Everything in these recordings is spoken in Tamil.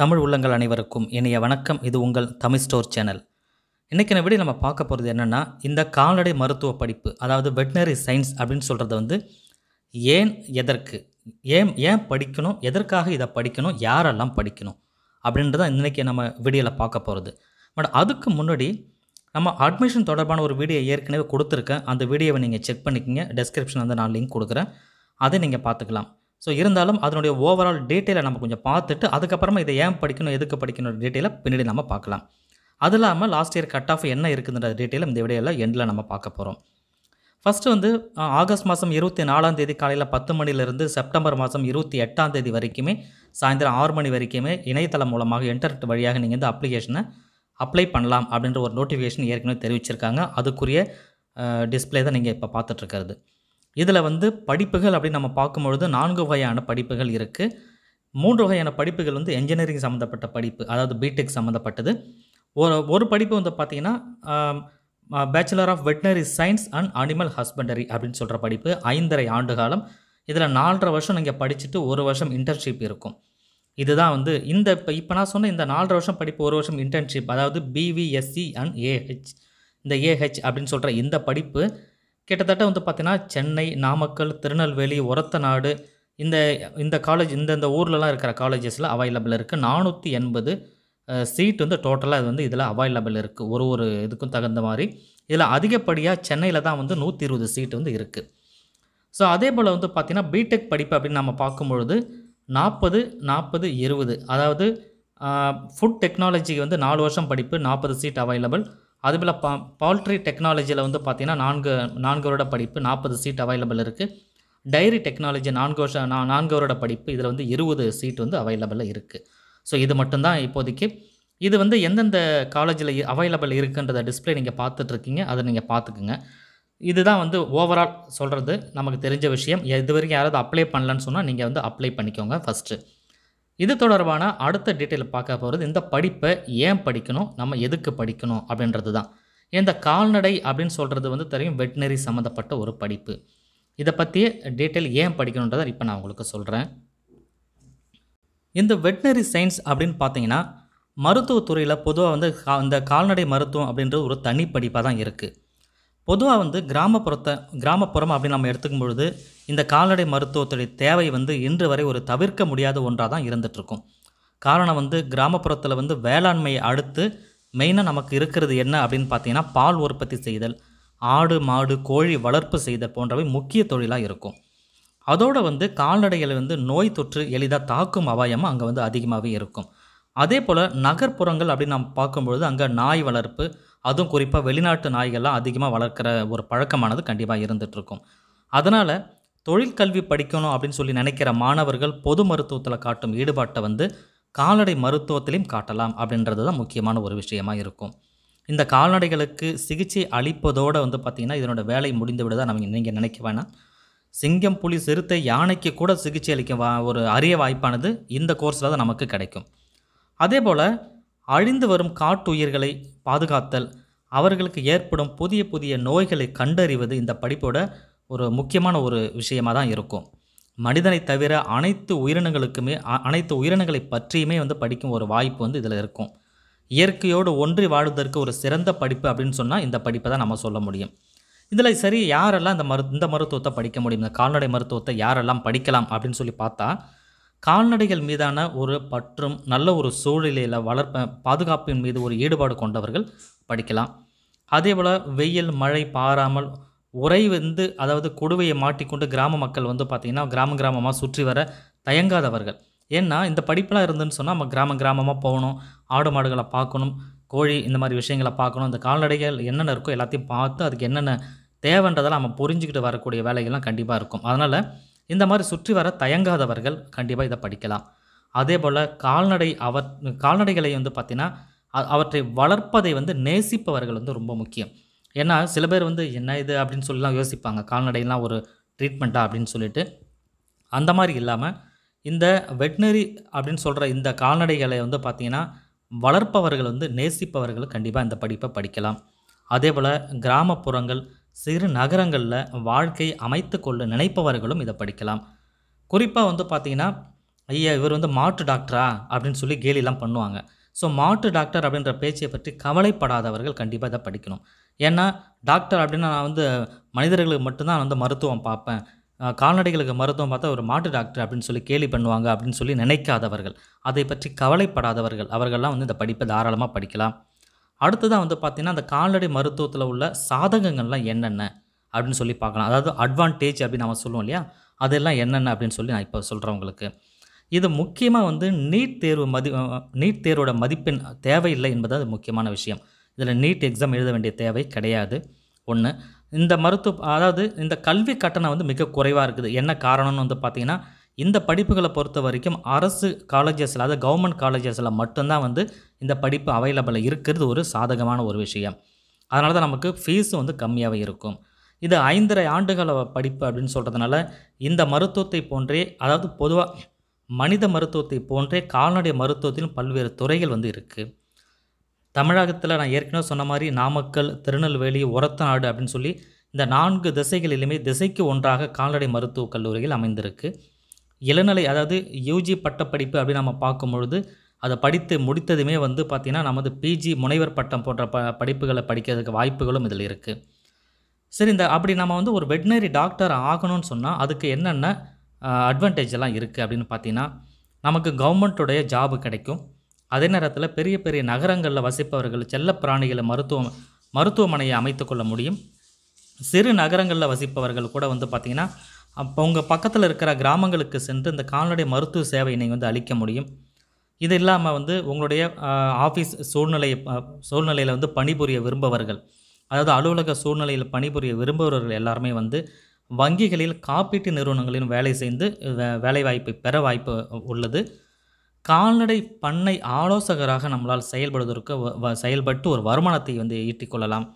தமிழ் உள்ளங்கள் அனைவருக்கும் இனிய வணக்கம் இது உங்கள் தமிழ் ஸ்டோர் சேனல் இன்றைக்கி நான் விட நம்ம பார்க்க போகிறது என்னென்னா இந்த கால்நடை மருத்துவ படிப்பு அதாவது வெட்டினரி சயின்ஸ் அப்படின்னு சொல்கிறது வந்து ஏன் எதற்கு ஏன் ஏன் படிக்கணும் எதற்காக இதை படிக்கணும் யாரெல்லாம் படிக்கணும் அப்படின்றத இன்றைக்கி நம்ம வீடியோவில் பார்க்க போகிறது பட் அதுக்கு முன்னாடி நம்ம அட்மிஷன் தொடர்பான ஒரு வீடியோ ஏற்கனவே கொடுத்துருக்கேன் அந்த வீடியோவை நீங்கள் செக் பண்ணிக்கோங்க டெஸ்கிரிப்ஷன் வந்து நான் லிங்க் கொடுக்குறேன் அதை நீங்கள் பார்த்துக்கலாம் ஸோ இருந்தாலும் அதனுடைய ஓவரால் டீட்டெயிலை நம்ம கொஞ்சம் பார்த்துட்டு அதுக்கப்புறமா இதை ஏன் படிக்கணும் எதுக்கு படிக்கணும் டீட்டெயிலை பின்னாடி நம்ம பார்க்கலாம் அது இல்லாமல் லாஸ்ட் இயர் கட் ஆஃப் என்ன இருக்குதுன்ற டீட்டெயிலும் இந்த விடையெல்லாம் எண்டில் நம்ம பார்க்க போகிறோம் ஃபஸ்ட்டு வந்து ஆகஸ்ட் மாதம் இருபத்தி நாலாம் தேதி காலையில் பத்து மணிலேருந்து செப்டம்பர் மாதம் இருபத்தி எட்டாம் தேதி வரைக்குமே சாயந்தரம் ஆறு மணி வரைக்குமே இணையதளம் மூலமாக இன்டர்நெட் வழியாக நீங்கள் இந்த அப்ளிகேஷனை அப்ளை பண்ணலாம் அப்படின்ற ஒரு நோட்டிஃபிகேஷன் ஏற்கனவே தெரிவிச்சிருக்காங்க அதுக்குரிய டிஸ்பிளே தான் நீங்கள் இப்போ பார்த்துட்ருக்கிறது இதில் வந்து படிப்புகள் அப்படின்னு நம்ம பார்க்கும்பொழுது நான்கு வகையான படிப்புகள் இருக்குது மூன்று வகையான படிப்புகள் வந்து என்ஜினியரிங் சம்மந்தப்பட்ட படிப்பு அதாவது பிடெக் சம்மந்தப்பட்டது ஒரு ஒரு படிப்பு வந்து பார்த்திங்கன்னா bachelor of veterinary science and animal husbandry அப்படின்னு சொல்கிற படிப்பு ஐந்தரை ஆண்டு காலம் இதில் நாலரை வருஷம் நீங்கள் படிச்சுட்டு ஒரு வருஷம் இன்டர்ன்ஷிப் இருக்கும் இதுதான் வந்து இந்த இப்போ இப்போ நான் சொன்ன இந்த நாலரை வருஷம் படிப்பு ஒரு வருஷம் இன்டர்ன்ஷிப் அதாவது பிவிஎஸ்சி அண்ட் ஏஹெச் இந்த ஏஹெச் அப்படின்னு சொல்கிற இந்த படிப்பு கிட்டத்தட்ட வந்து பார்த்திங்கன்னா சென்னை நாமக்கல் திருநெல்வேலி ஒரத்தநாடு இந்த இந்த காலேஜ் இந்தந்த ஊர்லலாம் இருக்கிற காலேஜஸில் அவைலபிள் இருக்குது நானூற்றி எண்பது சீட் வந்து டோட்டலாக இது வந்து இதில் அவைலபிள் இருக்குது ஒரு ஒரு இதுக்கும் தகுந்த மாதிரி இதில் அதிகப்படியாக சென்னையில் தான் வந்து நூற்றி இருபது சீட் வந்து இருக்குது ஸோ அதே போல் வந்து பார்த்திங்கன்னா பிடெக் படிப்பு அப்படின்னு நம்ம பார்க்கும்பொழுது நாற்பது நாற்பது இருபது அதாவது ஃபுட் டெக்னாலஜிக்கு வந்து நாலு வருஷம் படிப்பு நாற்பது சீட் அவைலபிள் அதுபோல் பா பால்ட்ரி டெக்னாலஜியில் வந்து பார்த்திங்கன்னா நான்கு நான்கு வருட படிப்பு நாற்பது சீட் அவைலபிள் இருக்குது டைரி டெக்னாலஜி நான்கு வருஷம் நான் நான்கு வருட படிப்பு இதில் வந்து இருபது சீட் வந்து அவைலபிளாக இருக்குது ஸோ இது மட்டும்தான் இப்போதைக்கு இது வந்து எந்தெந்த காலேஜில் அவைலபிள் இருக்குன்றத டிஸ்பிளே நீங்கள் பார்த்துட்ருக்கீங்க அதை நீங்கள் பார்த்துக்குங்க இதுதான் வந்து ஓவரால் சொல்கிறது நமக்கு தெரிஞ்ச விஷயம் இது வரைக்கும் யாராவது அப்ளை பண்ணலன்னு சொன்னால் நீங்கள் வந்து அப்ளை பண்ணிக்கோங்க ஃபஸ்ட்டு இது தொடர்பான அடுத்த டீட்டெயில் பார்க்க போகிறது இந்த படிப்பை ஏன் படிக்கணும் நம்ம எதுக்கு படிக்கணும் அப்படின்றது தான் இந்த கால்நடை அப்படின்னு சொல்கிறது வந்து தெரியும் வெட்டினரி சம்மந்தப்பட்ட ஒரு படிப்பு இதை பற்றிய டீட்டெயில் ஏன் படிக்கணுன்றதை இப்போ நான் உங்களுக்கு சொல்கிறேன் இந்த வெட்டினரி சயின்ஸ் அப்படின்னு பார்த்தீங்கன்னா மருத்துவத்துறையில் பொதுவாக வந்து இந்த கால்நடை மருத்துவம் அப்படின்ற ஒரு தனிப்படிப்பாக தான் இருக்குது பொதுவாக வந்து கிராமப்புறத்தை கிராமப்புறம் அப்படின்னு நம்ம எடுத்துக்கும் பொழுது இந்த கால்நடை மருத்துவத்துடைய தேவை வந்து இன்று வரை ஒரு தவிர்க்க முடியாத ஒன்றாக தான் இருந்துகிட்ருக்கும் காரணம் வந்து கிராமப்புறத்தில் வந்து வேளாண்மையை அடுத்து மெயினாக நமக்கு இருக்கிறது என்ன அப்படின்னு பார்த்தீங்கன்னா பால் உற்பத்தி செய்தல் ஆடு மாடு கோழி வளர்ப்பு செய்தல் போன்றவை முக்கிய தொழிலாக இருக்கும் அதோடு வந்து கால்நடைகளை வந்து நோய் தொற்று எளிதாக தாக்கும் அபாயமும் அங்கே வந்து அதிகமாகவே இருக்கும் அதே போல் நகர்ப்புறங்கள் அப்படின்னு நம்ம பார்க்கும்பொழுது அங்கே நாய் வளர்ப்பு அதுவும் குறிப்பாக வெளிநாட்டு நாய்கள்லாம் அதிகமாக வளர்க்குற ஒரு பழக்கமானது கண்டிப்பாக இருந்துகிட்ருக்கும் அதனால் தொழிற்கல்வி படிக்கணும் அப்படின்னு சொல்லி நினைக்கிற மாணவர்கள் பொது மருத்துவத்தில் காட்டும் ஈடுபாட்டை வந்து கால்நடை மருத்துவத்திலையும் காட்டலாம் அப்படின்றது தான் முக்கியமான ஒரு விஷயமாக இருக்கும் இந்த கால்நடைகளுக்கு சிகிச்சை அளிப்பதோடு வந்து பார்த்திங்கன்னா இதனோட வேலை முடிந்து விட தான் நம்ம நீங்கள் நினைக்க வேணாம் சிங்கம் புலி சிறுத்தை யானைக்கு கூட சிகிச்சை அளிக்க ஒரு அரிய வாய்ப்பானது இந்த கோர்ஸில் தான் நமக்கு கிடைக்கும் அதே போல் அழிந்து வரும் காட்டுயிர்களை பாதுகாத்தல் அவர்களுக்கு ஏற்படும் புதிய புதிய நோய்களை கண்டறிவது இந்த படிப்போட ஒரு முக்கியமான ஒரு விஷயமாக தான் இருக்கும் மனிதனை தவிர அனைத்து உயிரினங்களுக்குமே அனைத்து உயிரினங்களை பற்றியுமே வந்து படிக்கும் ஒரு வாய்ப்பு வந்து இதில் இருக்கும் இயற்கையோடு ஒன்றி வாழ்வதற்கு ஒரு சிறந்த படிப்பு அப்படின்னு சொன்னால் இந்த படிப்பை தான் நம்ம சொல்ல முடியும் இதில் சரி யாரெல்லாம் இந்த மரு இந்த மருத்துவத்தை படிக்க முடியும் இந்த கால்நடை மருத்துவத்தை யாரெல்லாம் படிக்கலாம் அப்படின்னு சொல்லி பார்த்தா கால்நடைகள் மீதான ஒரு பற்றும் நல்ல ஒரு சூழ்நிலையில் வளர்ப்ப பாதுகாப்பின் மீது ஒரு ஈடுபாடு கொண்டவர்கள் படிக்கலாம் அதே போல் வெயில் மழை பாராமல் உரை வந்து அதாவது கொடுவையை மாட்டிக்கொண்டு கிராம மக்கள் வந்து பார்த்திங்கன்னா கிராம கிராமமாக சுற்றி வர தயங்காதவர்கள் ஏன்னா இந்த படிப்பெலாம் இருந்துன்னு சொன்னால் நம்ம கிராம கிராமமாக போகணும் ஆடு மாடுகளை பார்க்கணும் கோழி இந்த மாதிரி விஷயங்களை பார்க்கணும் இந்த கால்நடைகள் என்னென்ன இருக்கோ எல்லாத்தையும் பார்த்து அதுக்கு என்னென்ன தேவைன்றதெல்லாம் நம்ம புரிஞ்சுக்கிட்டு வரக்கூடிய வேலைகள்லாம் கண்டிப்பாக இருக்கும் அதனால் இந்த மாதிரி சுற்றி வர தயங்காதவர்கள் கண்டிப்பாக இதை படிக்கலாம் அதே போல் கால்நடை அவர் கால்நடைகளை வந்து பார்த்திங்கன்னா அவற்றை வளர்ப்பதை வந்து நேசிப்பவர்கள் வந்து ரொம்ப முக்கியம் ஏன்னா சில பேர் வந்து என்ன இது அப்படின்னு சொல்லிலாம் யோசிப்பாங்க கால்நடைலாம் ஒரு ட்ரீட்மெண்ட்டாக அப்படின்னு சொல்லிட்டு அந்த மாதிரி இல்லாமல் இந்த வெட்னரி அப்படின்னு சொல்கிற இந்த கால்நடைகளை வந்து பார்த்திங்கன்னா வளர்ப்பவர்கள் வந்து நேசிப்பவர்கள் கண்டிப்பாக இந்த படிப்பை படிக்கலாம் அதே போல் கிராமப்புறங்கள் சிறு நகரங்களில் வாழ்க்கை அமைத்து கொள்ள நினைப்பவர்களும் இதை படிக்கலாம் குறிப்பாக வந்து பார்த்தீங்கன்னா ஐயா இவர் வந்து மாட்டு டாக்டரா அப்படின்னு சொல்லி கேலிலாம் பண்ணுவாங்க ஸோ மாட்டு டாக்டர் அப்படின்ற பேச்சை பற்றி கவலைப்படாதவர்கள் கண்டிப்பாக இதை படிக்கணும் ஏன்னா டாக்டர் அப்படின்னா நான் வந்து மனிதர்களுக்கு மட்டும்தான் வந்து மருத்துவம் பார்ப்பேன் கால்நடைகளுக்கு மருத்துவம் பார்த்தா ஒரு மாட்டு டாக்டர் அப்படின்னு சொல்லி கேலி பண்ணுவாங்க அப்படின்னு சொல்லி நினைக்காதவர்கள் அதை பற்றி கவலைப்படாதவர்கள் அவர்கள்லாம் வந்து இந்த படிப்பை தாராளமாக படிக்கலாம் அடுத்ததாக வந்து பார்த்திங்கன்னா அந்த கால்நடை மருத்துவத்தில் உள்ள சாதகங்கள்லாம் என்னென்ன அப்படின்னு சொல்லி பார்க்கலாம் அதாவது அட்வான்டேஜ் அப்படின்னு நம்ம சொல்லுவோம் இல்லையா அதெல்லாம் என்னென்ன அப்படின்னு சொல்லி நான் இப்போ சொல்கிறேன் உங்களுக்கு இது முக்கியமாக வந்து நீட் தேர்வு மதி நீட் தேர்வோட மதிப்பெண் தேவையில்லை என்பது அது முக்கியமான விஷயம் இதில் நீட் எக்ஸாம் எழுத வேண்டிய தேவை கிடையாது ஒன்று இந்த மருத்துவ அதாவது இந்த கல்வி கட்டணம் வந்து மிக குறைவாக இருக்குது என்ன காரணம்னு வந்து பார்த்திங்கன்னா இந்த படிப்புகளை பொறுத்த வரைக்கும் அரசு காலேஜஸில் அதாவது கவர்மெண்ட் காலேஜஸில் மட்டும்தான் வந்து இந்த படிப்பு அவைலபிளாக இருக்கிறது ஒரு சாதகமான ஒரு விஷயம் அதனால தான் நமக்கு ஃபீஸும் வந்து கம்மியாகவே இருக்கும் இது ஐந்தரை ஆண்டுகள படிப்பு அப்படின்னு சொல்கிறதுனால இந்த மருத்துவத்தை போன்றே அதாவது பொதுவாக மனித மருத்துவத்தை போன்றே கால்நடை மருத்துவத்திலும் பல்வேறு துறைகள் வந்து இருக்குது தமிழகத்தில் நான் ஏற்கனவே சொன்ன மாதிரி நாமக்கல் திருநெல்வேலி நாடு அப்படின்னு சொல்லி இந்த நான்கு திசைகளிலுமே திசைக்கு ஒன்றாக கால்நடை மருத்துவக் கல்லூரிகள் அமைந்திருக்கு இளநிலை அதாவது யூஜி பட்டப்படிப்பு அப்படின்னு நம்ம பார்க்கும்பொழுது அதை படித்து முடித்ததுமே வந்து பார்த்திங்கன்னா நமது பிஜி முனைவர் பட்டம் போன்ற ப படிப்புகளை படிக்கிறதுக்கு வாய்ப்புகளும் இதில் இருக்குது சரி இந்த அப்படி நம்ம வந்து ஒரு வெட்டினரி டாக்டர் ஆகணும்னு சொன்னால் அதுக்கு என்னென்ன அட்வான்டேஜ் எல்லாம் இருக்குது அப்படின்னு பார்த்தீங்கன்னா நமக்கு கவர்மெண்ட்டுடைய ஜாபு கிடைக்கும் அதே நேரத்தில் பெரிய பெரிய நகரங்களில் வசிப்பவர்கள் செல்ல பிராணிகளை மருத்துவம் மருத்துவமனையை அமைத்து கொள்ள முடியும் சிறு நகரங்களில் வசிப்பவர்கள் கூட வந்து பார்த்திங்கன்னா அப்போ உங்கள் பக்கத்தில் இருக்கிற கிராமங்களுக்கு சென்று இந்த கால்நடை மருத்துவ சேவையினை நீங்கள் வந்து அளிக்க முடியும் இது இல்லாமல் வந்து உங்களுடைய ஆஃபீஸ் சூழ்நிலை சூழ்நிலையில் வந்து பணிபுரிய விரும்பவர்கள் அதாவது அலுவலக சூழ்நிலையில் பணிபுரிய விரும்புபவர்கள் எல்லாருமே வந்து வங்கிகளில் காப்பீட்டு நிறுவனங்களிலும் வேலை செய்து வேலைவாய்ப்பை பெற வாய்ப்பு உள்ளது கால்நடை பண்ணை ஆலோசகராக நம்மளால் செயல்படுவதற்கு செயல்பட்டு ஒரு வருமானத்தை வந்து ஈட்டிக்கொள்ளலாம்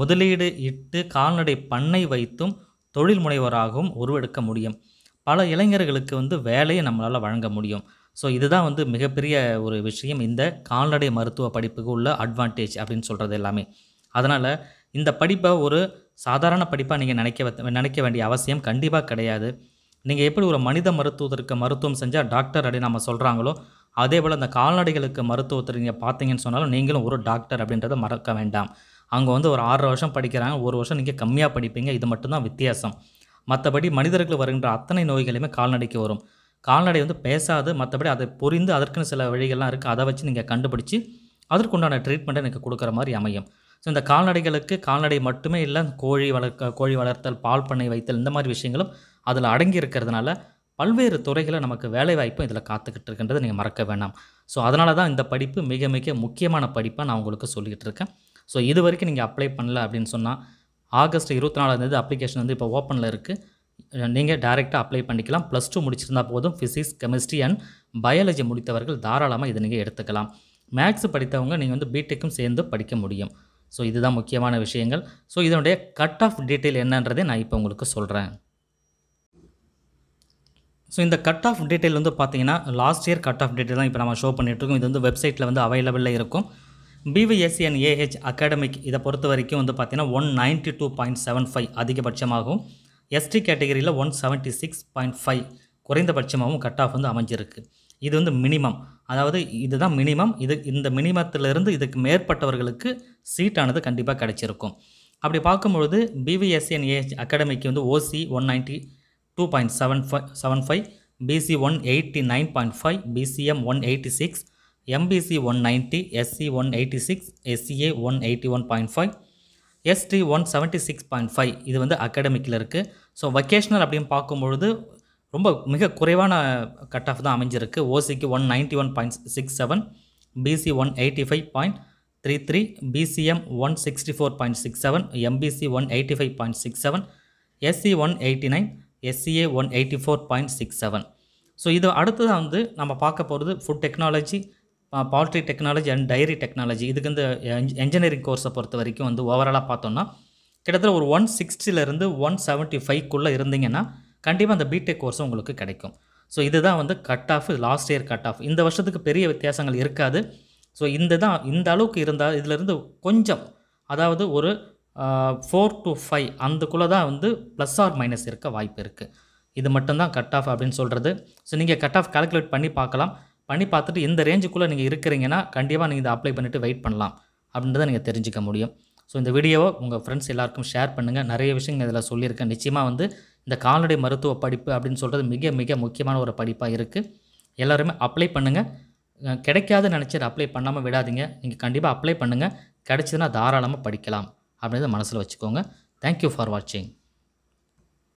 முதலீடு இட்டு கால்நடை பண்ணை வைத்தும் தொழில் முனைவராகவும் உருவெடுக்க முடியும் பல இளைஞர்களுக்கு வந்து வேலையை நம்மளால் வழங்க முடியும் ஸோ இதுதான் வந்து மிகப்பெரிய ஒரு விஷயம் இந்த கால்நடை மருத்துவ படிப்புக்கு உள்ள அட்வான்டேஜ் அப்படின்னு சொல்கிறது எல்லாமே அதனால் இந்த படிப்பை ஒரு சாதாரண படிப்பாக நீங்கள் நினைக்க நினைக்க வேண்டிய அவசியம் கண்டிப்பாக கிடையாது நீங்கள் எப்படி ஒரு மனித மருத்துவத்திற்கு மருத்துவம் செஞ்சால் டாக்டர் அப்படின்னு நம்ம சொல்கிறாங்களோ அதே போல் அந்த கால்நடைகளுக்கு மருத்துவத்தை நீங்கள் பார்த்தீங்கன்னு சொன்னாலும் நீங்களும் ஒரு டாக்டர் அப்படின்றத மறக்க வேண்டாம் அங்கே வந்து ஒரு ஆறரை வருஷம் படிக்கிறாங்க ஒரு வருஷம் நீங்கள் கம்மியாக படிப்பீங்க இது மட்டும்தான் வித்தியாசம் மற்றபடி மனிதர்கள் வருகின்ற அத்தனை நோய்களையுமே கால்நடைக்கு வரும் கால்நடை வந்து பேசாது மற்றபடி அதை புரிந்து அதற்குன்னு சில வழிகள்லாம் இருக்குது அதை வச்சு நீங்கள் கண்டுபிடிச்சி அதற்குண்டான ட்ரீட்மெண்ட்டை எனக்கு கொடுக்குற மாதிரி அமையும் ஸோ இந்த கால்நடைகளுக்கு கால்நடை மட்டுமே இல்லை கோழி வளர்க்க கோழி வளர்த்தல் பால் பண்ணை வைத்தல் இந்த மாதிரி விஷயங்களும் அதில் அடங்கி இருக்கிறதுனால பல்வேறு துறைகளை நமக்கு வேலைவாய்ப்பும் இதில் காத்துக்கிட்டு இருக்கின்றதை நீங்கள் மறக்க வேண்டாம் ஸோ அதனால தான் இந்த படிப்பு மிக மிக முக்கியமான படிப்பாக நான் உங்களுக்கு சொல்லிக்கிட்டு இருக்கேன் ஸோ இது வரைக்கும் நீங்கள் அப்ளை பண்ணல அப்படின்னு சொன்னால் ஆகஸ்ட் இருபத்தி நாலாந்தேதி அப்ளிகேஷன் வந்து இப்போ ஓப்பனில் இருக்குது நீங்கள் டேரெக்டாக அப்ளை பண்ணிக்கலாம் ப்ளஸ் டூ முடிச்சிருந்தால் போதும் ஃபிசிக்ஸ் கெமிஸ்ட்ரி அண்ட் பயாலஜி முடித்தவர்கள் தாராளமாக இதை நீங்கள் எடுத்துக்கலாம் மேக்ஸ் படித்தவங்க நீங்கள் வந்து பிடெக்கும் சேர்ந்து படிக்க முடியும் ஸோ இதுதான் முக்கியமான விஷயங்கள் ஸோ இதனுடைய கட் ஆஃப் டீட்டெயில் என்னன்றதை நான் இப்போ உங்களுக்கு சொல்கிறேன் ஸோ இந்த கட் ஆஃப் டீட்டெயில் வந்து பார்த்தீங்கன்னா last year cut off detail தான் இப்போ நம்ம ஷோ பண்ணிகிட்ருக்கோம் இது வந்து வெப்சைட்டில் வந்து அவைலபிளில் இருக்கும் ஏஹெச் அகாடமிக் இதை பொறுத்த வரைக்கும் வந்து பார்த்தீங்கன்னா one ninety two point seven five அதிகபட்சமாகவும் எஸ்டி கேட்டகரியில் one seventy six point five குறைந்தபட்சமாகவும் கட் ஆஃப் வந்து அமைஞ்சிருக்கு இது வந்து மினிமம் அதாவது இதுதான் மினிமம் இது இந்த மினிமத்திலிருந்து இதுக்கு மேற்பட்டவர்களுக்கு சீட்டானது கண்டிப்பாக கிடச்சிருக்கும் அப்படி பார்க்கும்பொழுது பிவிஎஸ்என்ஏஹெச் அகாடமிக்கு வந்து OC one ninety two point seven five seven five PC one eighty nine point five PCM one eighty six MBC one ninety SC one eighty six SCA one eighty one point five ST one seventy six point five இது வந்து அகாடமிக்கில் இருக்குது ஸோ வொக்கேஷ்னல் அப்படின்னு பார்க்கும்பொழுது ரொம்ப மிக குறைவான கட் ஆஃப் தான் அமைஞ்சிருக்கு ஓசிக்கு one ninety one point six seven PC one eighty five point three three PCM one sixty four point six seven MBC one eighty five point six seven SC one eighty nine SCA one eighty four point six seven so இது அடுத்ததாக வந்து நம்ம பார்க்க போகிறது food technology poultry technology and dairy technology இதுக்கு இந்த என்ஜினியரிங் கோர்ஸை பொறுத்த வரைக்கும் வந்து ஓவராலாக பார்த்தோம்னா கிட்டத்தட்ட ஒரு ஒன் சிக்ஸ்டிலேருந்து ஒன் செவன்ட்டி ஃபைவ்க்குள்ளே இருந்தீங்கன்னா கண்டிப்பாக அந்த பிடெக் கோர்ஸ் உங்களுக்கு கிடைக்கும் ஸோ இதுதான் வந்து cut off last year cut off இந்த வருஷத்துக்கு பெரிய வித்தியாசங்கள் இருக்காது ஸோ இந்த தான் இந்த அளவுக்கு இருந்தால் இதிலிருந்து கொஞ்சம் அதாவது ஒரு ஃபோர் டு ஃபைவ் அந்தக்குள்ளே தான் வந்து ப்ளஸ் ஆர் மைனஸ் இருக்க வாய்ப்பு இருக்குது இது மட்டும்தான் கட் ஆஃப் அப்படின்னு சொல்கிறது ஸோ நீங்கள் கட் ஆஃப் கால்குலேட் பண்ணி பார்க்கலாம் பண்ணி பார்த்துட்டு இந்த ரேஞ்சுக்குள்ளே நீங்கள் இருக்கிறீங்கன்னா கண்டிப்பாக நீங்கள் இதை அப்ளை பண்ணிவிட்டு வெயிட் பண்ணலாம் அப்படின்றத நீங்கள் தெரிஞ்சிக்க முடியும் ஸோ இந்த வீடியோவை உங்கள் ஃப்ரெண்ட்ஸ் எல்லாருக்கும் ஷேர் பண்ணுங்கள் நிறைய விஷயங்கள் இதில் சொல்லியிருக்கேன் நிச்சயமாக வந்து இந்த கால்நடை மருத்துவ படிப்பு அப்படின்னு சொல்கிறது மிக மிக முக்கியமான ஒரு படிப்பாக இருக்குது எல்லோருமே அப்ளை பண்ணுங்கள் கிடைக்காத நினச்சிட்டு அப்ளை பண்ணாமல் விடாதீங்க நீங்கள் கண்டிப்பாக அப்ளை பண்ணுங்கள் கிடைச்சதுன்னா தாராளமாக படிக்கலாம் அப்படின்றத மனசில் வச்சுக்கோங்க தேங்க்யூ ஃபார் வாட்சிங்